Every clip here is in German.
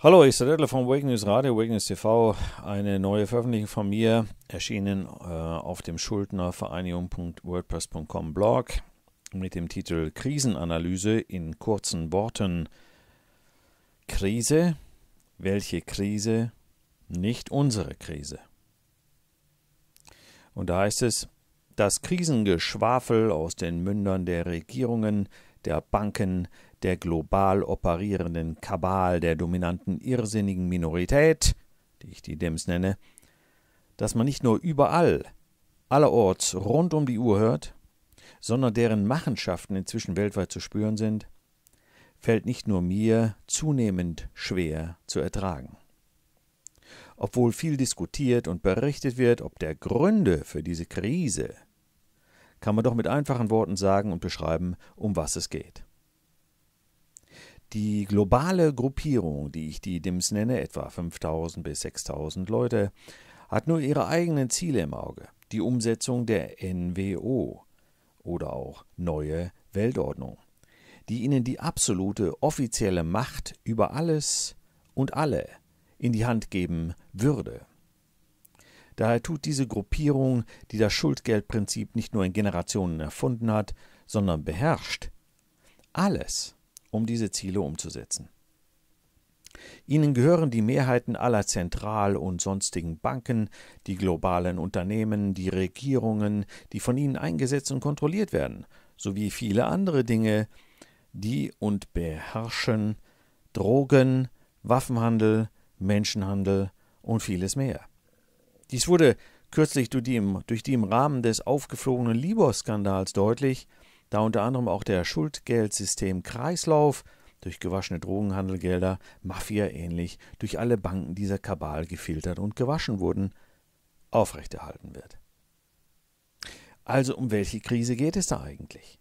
Hallo, ich bin Rettler von Wake News Radio, Wake News TV. Eine neue Veröffentlichung von mir erschienen äh, auf dem schuldnervereinigung.wordpress.com Blog mit dem Titel Krisenanalyse in kurzen Worten. Krise? Welche Krise? Nicht unsere Krise. Und da heißt es, das Krisengeschwafel aus den Mündern der Regierungen, der Banken, der global operierenden Kabal der dominanten irrsinnigen Minorität, die ich die Dems nenne, dass man nicht nur überall, allerorts rund um die Uhr hört, sondern deren Machenschaften inzwischen weltweit zu spüren sind, fällt nicht nur mir zunehmend schwer zu ertragen. Obwohl viel diskutiert und berichtet wird, ob der Gründe für diese Krise, kann man doch mit einfachen Worten sagen und beschreiben, um was es geht. Die globale Gruppierung, die ich die DIMS nenne, etwa 5000 bis 6000 Leute, hat nur ihre eigenen Ziele im Auge, die Umsetzung der NWO oder auch neue Weltordnung, die ihnen die absolute offizielle Macht über alles und alle in die Hand geben würde. Daher tut diese Gruppierung, die das Schuldgeldprinzip nicht nur in Generationen erfunden hat, sondern beherrscht, alles, um diese Ziele umzusetzen. Ihnen gehören die Mehrheiten aller Zentral- und sonstigen Banken, die globalen Unternehmen, die Regierungen, die von Ihnen eingesetzt und kontrolliert werden, sowie viele andere Dinge, die und beherrschen Drogen, Waffenhandel, Menschenhandel und vieles mehr. Dies wurde kürzlich durch die im, Rahmen des aufgeflogenen Libor-Skandals deutlich, da unter anderem auch der Schuldgeldsystem Kreislauf durch gewaschene Drogenhandelgelder, Mafia ähnlich, durch alle Banken dieser Kabal gefiltert und gewaschen wurden, aufrechterhalten wird. Also um welche Krise geht es da eigentlich?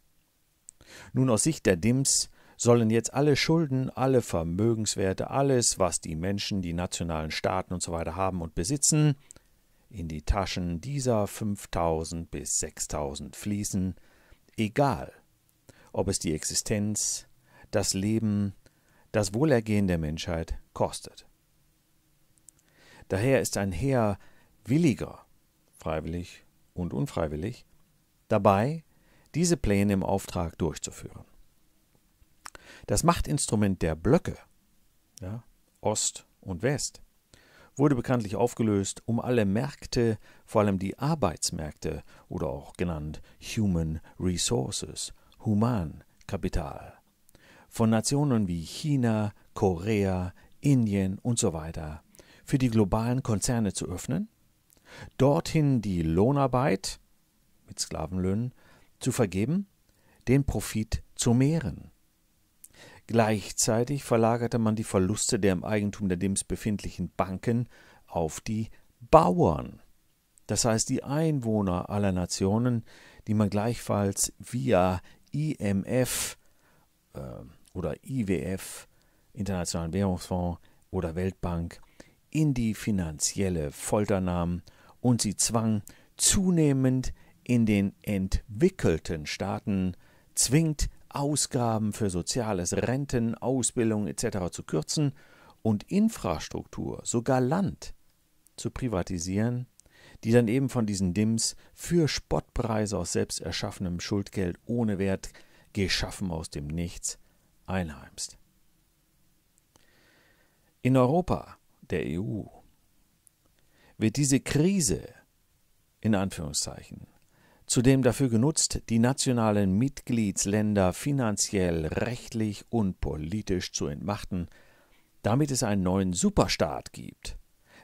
Nun aus Sicht der DIMS sollen jetzt alle Schulden, alle Vermögenswerte, alles, was die Menschen, die nationalen Staaten usw. So haben und besitzen, in die Taschen dieser 5000 bis 6000 fließen, egal ob es die Existenz, das Leben, das Wohlergehen der Menschheit kostet. Daher ist ein Heer williger, freiwillig und unfreiwillig, dabei, diese Pläne im Auftrag durchzuführen. Das Machtinstrument der Blöcke, ja, Ost und West, wurde bekanntlich aufgelöst, um alle Märkte, vor allem die Arbeitsmärkte oder auch genannt Human Resources, Humankapital, von Nationen wie China, Korea, Indien usw. So für die globalen Konzerne zu öffnen, dorthin die Lohnarbeit mit Sklavenlöhnen zu vergeben, den Profit zu mehren Gleichzeitig verlagerte man die Verluste der im Eigentum der DIMS befindlichen Banken auf die Bauern, das heißt die Einwohner aller Nationen, die man gleichfalls via IMF äh, oder IWF, Internationalen Währungsfonds oder Weltbank, in die finanzielle Folter nahm und sie zwang, zunehmend in den entwickelten Staaten zwingt Ausgaben für Soziales, Renten, Ausbildung etc. zu kürzen und Infrastruktur, sogar Land, zu privatisieren, die dann eben von diesen DIMS für Spottpreise aus selbst erschaffenem Schuldgeld ohne Wert geschaffen aus dem Nichts einheimst. In Europa, der EU, wird diese Krise in Anführungszeichen zudem dafür genutzt, die nationalen Mitgliedsländer finanziell, rechtlich und politisch zu entmachten, damit es einen neuen Superstaat gibt,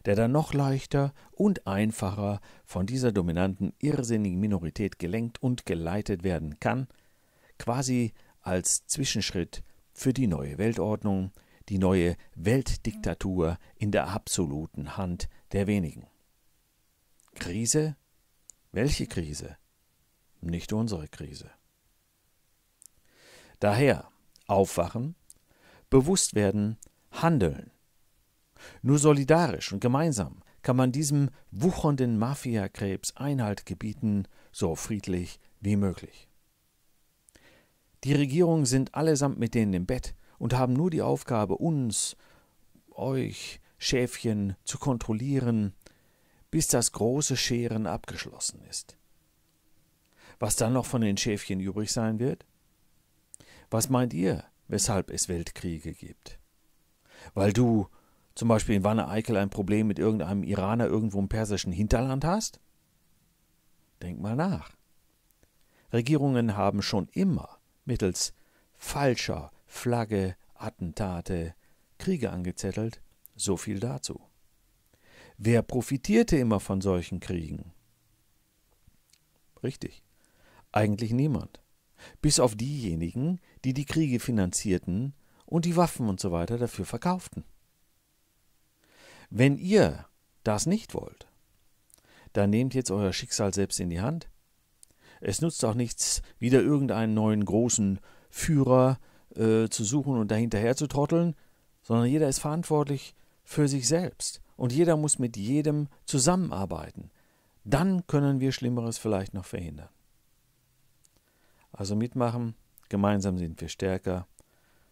der dann noch leichter und einfacher von dieser dominanten, irrsinnigen Minorität gelenkt und geleitet werden kann, quasi als Zwischenschritt für die neue Weltordnung, die neue Weltdiktatur in der absoluten Hand der wenigen. Krise? Welche Krise? nicht unsere Krise. Daher aufwachen, bewusst werden, handeln. Nur solidarisch und gemeinsam kann man diesem wuchernden Mafiakrebs Einhalt gebieten, so friedlich wie möglich. Die Regierungen sind allesamt mit denen im Bett und haben nur die Aufgabe, uns, euch, Schäfchen zu kontrollieren, bis das große Scheren abgeschlossen ist was dann noch von den Schäfchen übrig sein wird? Was meint ihr, weshalb es Weltkriege gibt? Weil du zum Beispiel in Wanne-Eickel ein Problem mit irgendeinem Iraner irgendwo im persischen Hinterland hast? Denk mal nach. Regierungen haben schon immer mittels falscher Flagge, Attentate, Kriege angezettelt, so viel dazu. Wer profitierte immer von solchen Kriegen? Richtig, eigentlich niemand. Bis auf diejenigen, die die Kriege finanzierten und die Waffen und so weiter dafür verkauften. Wenn ihr das nicht wollt, dann nehmt jetzt euer Schicksal selbst in die Hand. Es nutzt auch nichts, wieder irgendeinen neuen großen Führer äh, zu suchen und dahinterher zu trotteln, sondern jeder ist verantwortlich für sich selbst und jeder muss mit jedem zusammenarbeiten. Dann können wir Schlimmeres vielleicht noch verhindern. Also mitmachen, gemeinsam sind wir stärker.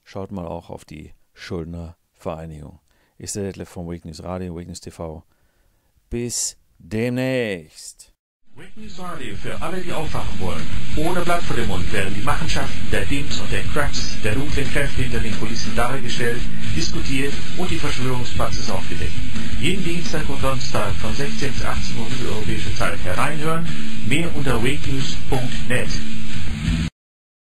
Schaut mal auch auf die Schuldnervereinigung. Ich sehe Detlef von Weakness Radio, Weakness TV. Bis demnächst. Weakness Radio für alle, die aufwachen wollen. Ohne Blatt vor dem Mund werden die Machenschaften der Dims und der Cracks, der dunklen Kräfte hinter den Kulissen dargestellt, diskutiert und die Verschwörungspraxis aufgedeckt. Jeden Dienstag und Donnerstag von 16 bis 18 Uhr die europäische Zeit hereinhören. Mehr unter weaknews.net.